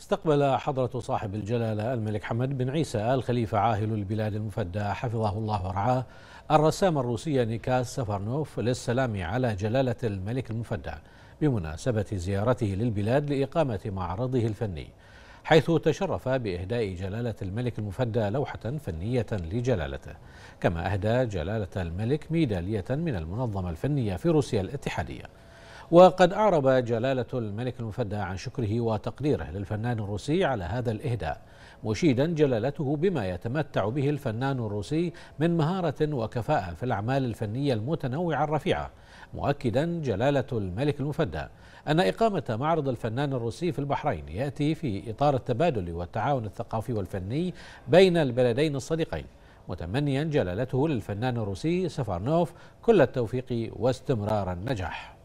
استقبل حضرة صاحب الجلالة الملك حمد بن عيسى آل خليفة عاهل البلاد المفدى حفظه الله ورعاه الرسام الروسي نيكاس سفرنوف للسلام على جلالة الملك المفدى بمناسبة زيارته للبلاد لإقامة معرضه الفني حيث تشرف بإهداء جلالة الملك المفدى لوحة فنية لجلالته كما أهدى جلالة الملك ميدالية من المنظمة الفنية في روسيا الاتحادية وقد أعرب جلالة الملك المفدى عن شكره وتقديره للفنان الروسي على هذا الإهداء مشيدا جلالته بما يتمتع به الفنان الروسي من مهارة وكفاءة في الأعمال الفنية المتنوعة الرفيعة مؤكدا جلالة الملك المفدى أن إقامة معرض الفنان الروسي في البحرين يأتي في إطار التبادل والتعاون الثقافي والفني بين البلدين الصديقين متمنيا جلالته للفنان الروسي سفارنوف كل التوفيق واستمرار النجاح